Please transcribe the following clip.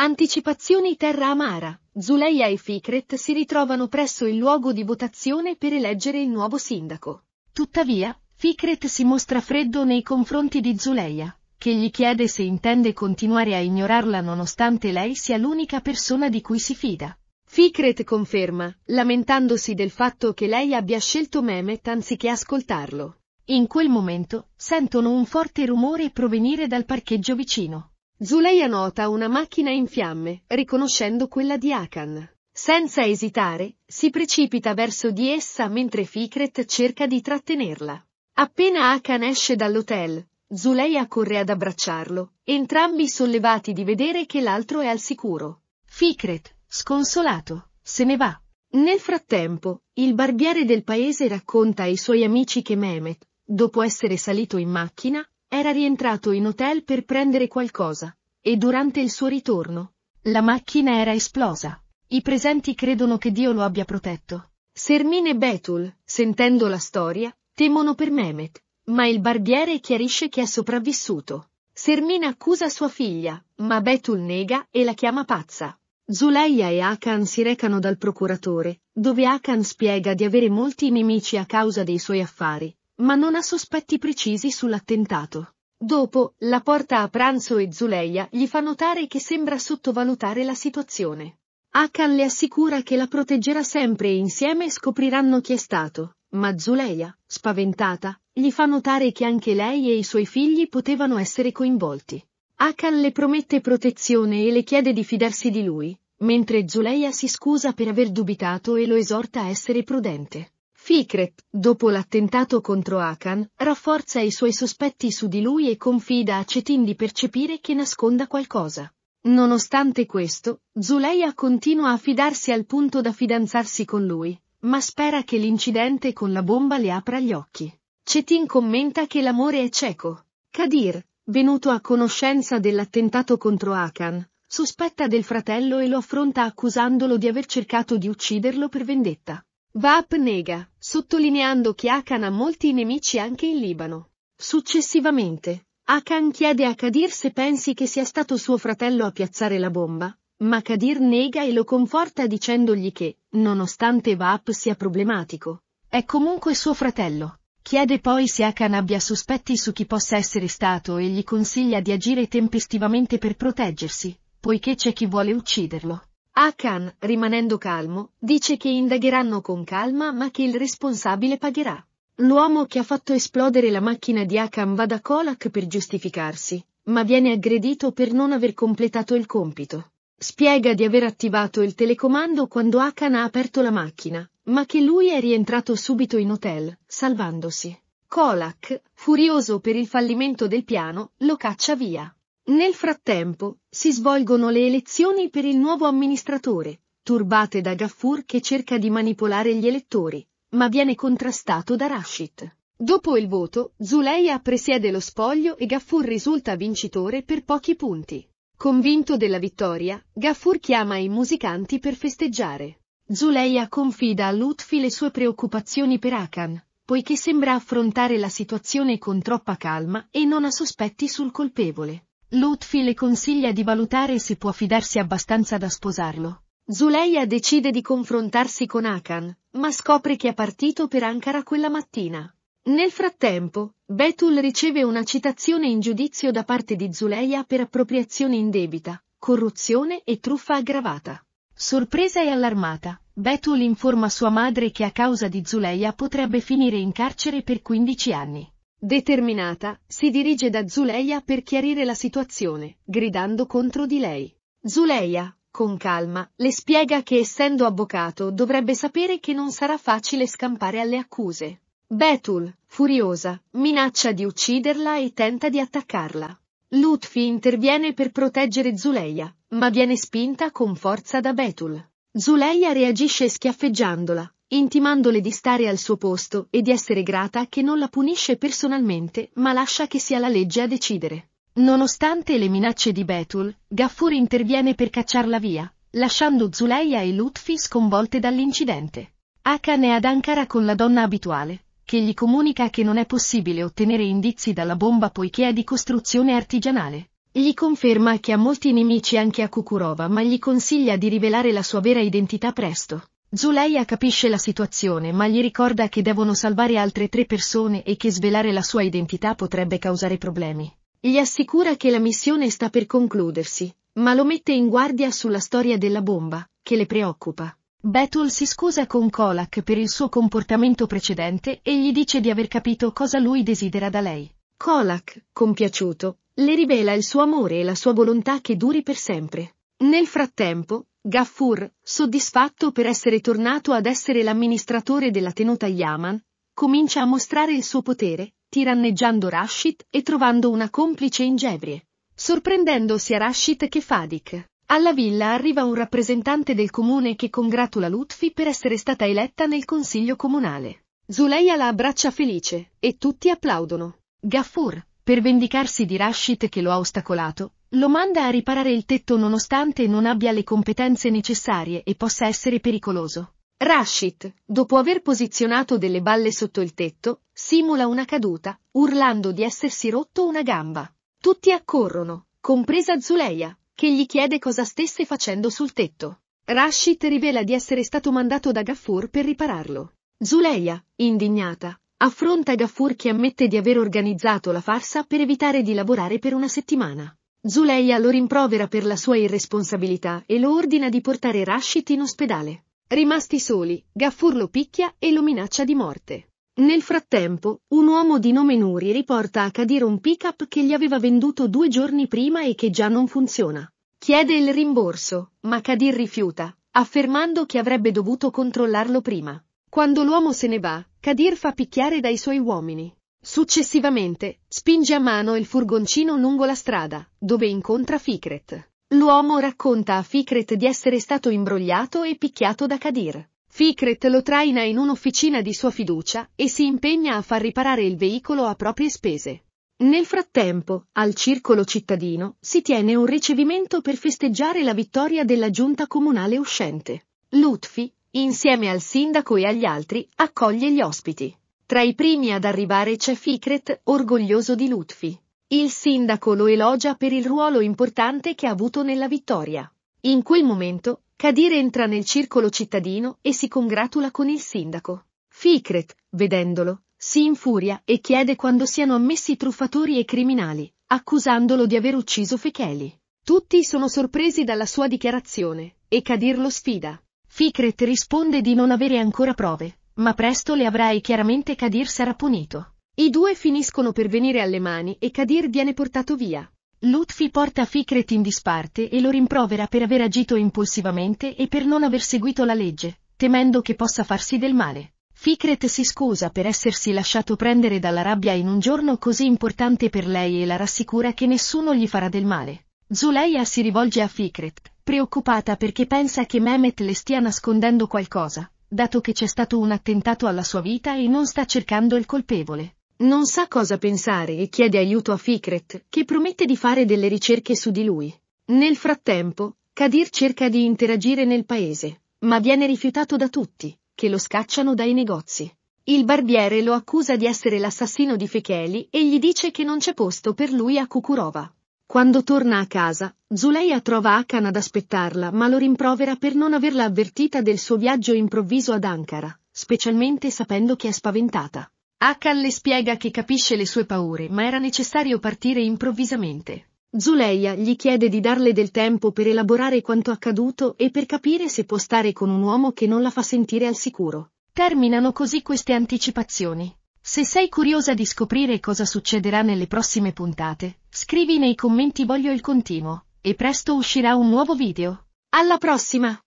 Anticipazioni Terra Amara. Zuleia e Fikret si ritrovano presso il luogo di votazione per eleggere il nuovo sindaco. Tuttavia, Fikret si mostra freddo nei confronti di Zuleia, che gli chiede se intende continuare a ignorarla nonostante lei sia l'unica persona di cui si fida. Fikret conferma, lamentandosi del fatto che lei abbia scelto Mehmet anziché ascoltarlo. In quel momento, sentono un forte rumore provenire dal parcheggio vicino. Zuleia nota una macchina in fiamme, riconoscendo quella di Akan. Senza esitare, si precipita verso di essa mentre Fikret cerca di trattenerla. Appena Akan esce dall'hotel, Zuleia corre ad abbracciarlo, entrambi sollevati di vedere che l'altro è al sicuro. Fikret, sconsolato, se ne va. Nel frattempo, il barbiere del paese racconta ai suoi amici che Mehmet, dopo essere salito in macchina, era rientrato in hotel per prendere qualcosa, e durante il suo ritorno, la macchina era esplosa. I presenti credono che Dio lo abbia protetto. Sermine e Betul, sentendo la storia, temono per Mehmet, ma il barbiere chiarisce che è sopravvissuto. Sermine accusa sua figlia, ma Betul nega e la chiama pazza. Zuleia e Akan si recano dal procuratore, dove Akan spiega di avere molti nemici a causa dei suoi affari, ma non ha sospetti precisi sull'attentato. Dopo, la porta a pranzo e Zuleia gli fa notare che sembra sottovalutare la situazione. Akan le assicura che la proteggerà sempre e insieme scopriranno chi è stato, ma Zuleia, spaventata, gli fa notare che anche lei e i suoi figli potevano essere coinvolti. Akan le promette protezione e le chiede di fidarsi di lui, mentre Zuleia si scusa per aver dubitato e lo esorta a essere prudente. Fikret, dopo l'attentato contro Akan, rafforza i suoi sospetti su di lui e confida a Cetin di percepire che nasconda qualcosa. Nonostante questo, Zuleia continua a fidarsi al punto da fidanzarsi con lui, ma spera che l'incidente con la bomba le apra gli occhi. Cetin commenta che l'amore è cieco. Kadir, venuto a conoscenza dell'attentato contro Akan, sospetta del fratello e lo affronta accusandolo di aver cercato di ucciderlo per vendetta. Vap nega, sottolineando che Akan ha molti nemici anche in Libano. Successivamente, Akan chiede a Kadir se pensi che sia stato suo fratello a piazzare la bomba, ma Kadir nega e lo conforta dicendogli che, nonostante Vap sia problematico, è comunque suo fratello. Chiede poi se Akan abbia sospetti su chi possa essere stato e gli consiglia di agire tempestivamente per proteggersi, poiché c'è chi vuole ucciderlo. Akan, rimanendo calmo, dice che indagheranno con calma ma che il responsabile pagherà. L'uomo che ha fatto esplodere la macchina di Akan va da Kolak per giustificarsi, ma viene aggredito per non aver completato il compito. Spiega di aver attivato il telecomando quando Akan ha aperto la macchina, ma che lui è rientrato subito in hotel, salvandosi. Kolak, furioso per il fallimento del piano, lo caccia via. Nel frattempo, si svolgono le elezioni per il nuovo amministratore, turbate da Gaffur che cerca di manipolare gli elettori, ma viene contrastato da Rashid. Dopo il voto, Zuleia presiede lo spoglio e Gaffur risulta vincitore per pochi punti. Convinto della vittoria, Gaffur chiama i musicanti per festeggiare. Zuleia confida a Lutfi le sue preoccupazioni per Akan, poiché sembra affrontare la situazione con troppa calma e non ha sospetti sul colpevole. Lutfi le consiglia di valutare se può fidarsi abbastanza da sposarlo. Zuleia decide di confrontarsi con Akan, ma scopre che è partito per Ankara quella mattina. Nel frattempo, Betul riceve una citazione in giudizio da parte di Zuleia per appropriazione indebita, corruzione e truffa aggravata. Sorpresa e allarmata, Betul informa sua madre che a causa di Zuleia potrebbe finire in carcere per 15 anni. Determinata, si dirige da Zuleia per chiarire la situazione, gridando contro di lei. Zuleia, con calma, le spiega che essendo avvocato dovrebbe sapere che non sarà facile scampare alle accuse. Betul, furiosa, minaccia di ucciderla e tenta di attaccarla. Lutfi interviene per proteggere Zuleia, ma viene spinta con forza da Betul. Zuleia reagisce schiaffeggiandola, intimandole di stare al suo posto e di essere grata che non la punisce personalmente, ma lascia che sia la legge a decidere. Nonostante le minacce di Betul, Gaffur interviene per cacciarla via, lasciando Zuleia e Lutfi sconvolte dall'incidente. Akan è ad Ankara con la donna abituale, che gli comunica che non è possibile ottenere indizi dalla bomba poiché è di costruzione artigianale. Gli conferma che ha molti nemici anche a Kukurova ma gli consiglia di rivelare la sua vera identità presto. Zuleia capisce la situazione ma gli ricorda che devono salvare altre tre persone e che svelare la sua identità potrebbe causare problemi. Gli assicura che la missione sta per concludersi, ma lo mette in guardia sulla storia della bomba, che le preoccupa. Battle si scusa con Kolak per il suo comportamento precedente e gli dice di aver capito cosa lui desidera da lei. Kolak, compiaciuto, le rivela il suo amore e la sua volontà che duri per sempre. Nel frattempo, Gaffur, soddisfatto per essere tornato ad essere l'amministratore della tenuta Yaman, comincia a mostrare il suo potere, tiranneggiando Rashid e trovando una complice in Gevrie. sorprendendo sia Rashid che Fadik. Alla villa arriva un rappresentante del comune che congratula Lutfi per essere stata eletta nel consiglio comunale. Zuleia la abbraccia felice, e tutti applaudono. Gaffur, per vendicarsi di Rashid che lo ha ostacolato, lo manda a riparare il tetto nonostante non abbia le competenze necessarie e possa essere pericoloso. Rashid, dopo aver posizionato delle balle sotto il tetto, simula una caduta, urlando di essersi rotto una gamba. Tutti accorrono, compresa Zuleia, che gli chiede cosa stesse facendo sul tetto. Rashid rivela di essere stato mandato da Gaffur per ripararlo. Zuleia, indignata, affronta Gaffur che ammette di aver organizzato la farsa per evitare di lavorare per una settimana. Zuleia lo rimprovera per la sua irresponsabilità e lo ordina di portare Rashid in ospedale. Rimasti soli, Gaffur lo picchia e lo minaccia di morte. Nel frattempo, un uomo di nome Nuri riporta a Kadir un pick-up che gli aveva venduto due giorni prima e che già non funziona. Chiede il rimborso, ma Kadir rifiuta, affermando che avrebbe dovuto controllarlo prima. Quando l'uomo se ne va, Kadir fa picchiare dai suoi uomini. Successivamente, spinge a mano il furgoncino lungo la strada, dove incontra Fikret. L'uomo racconta a Fikret di essere stato imbrogliato e picchiato da Kadir. Fikret lo traina in un'officina di sua fiducia e si impegna a far riparare il veicolo a proprie spese. Nel frattempo, al circolo cittadino, si tiene un ricevimento per festeggiare la vittoria della giunta comunale uscente. Lutfi, insieme al sindaco e agli altri, accoglie gli ospiti. Tra i primi ad arrivare c'è Fikret, orgoglioso di Lutfi. Il sindaco lo elogia per il ruolo importante che ha avuto nella vittoria. In quel momento, Kadir entra nel circolo cittadino e si congratula con il sindaco. Fikret, vedendolo, si infuria e chiede quando siano ammessi truffatori e criminali, accusandolo di aver ucciso Fecheli. Tutti sono sorpresi dalla sua dichiarazione, e Kadir lo sfida. Fikret risponde di non avere ancora prove, ma presto le avrà e chiaramente Kadir sarà punito. I due finiscono per venire alle mani e Kadir viene portato via. Lutfi porta Fikret in disparte e lo rimprovera per aver agito impulsivamente e per non aver seguito la legge, temendo che possa farsi del male. Fikret si scusa per essersi lasciato prendere dalla rabbia in un giorno così importante per lei e la rassicura che nessuno gli farà del male. Zuleia si rivolge a Fikret, preoccupata perché pensa che Mehmet le stia nascondendo qualcosa dato che c'è stato un attentato alla sua vita e non sta cercando il colpevole. Non sa cosa pensare e chiede aiuto a Fikret, che promette di fare delle ricerche su di lui. Nel frattempo, Kadir cerca di interagire nel paese, ma viene rifiutato da tutti, che lo scacciano dai negozi. Il barbiere lo accusa di essere l'assassino di Fecheli e gli dice che non c'è posto per lui a Kukurova. Quando torna a casa, Zuleia trova Hakan ad aspettarla, ma lo rimprovera per non averla avvertita del suo viaggio improvviso ad Ankara, specialmente sapendo che è spaventata. Hakan le spiega che capisce le sue paure, ma era necessario partire improvvisamente. Zuleia gli chiede di darle del tempo per elaborare quanto accaduto e per capire se può stare con un uomo che non la fa sentire al sicuro. Terminano così queste anticipazioni. Se sei curiosa di scoprire cosa succederà nelle prossime puntate, scrivi nei commenti voglio il continuo e presto uscirà un nuovo video. Alla prossima!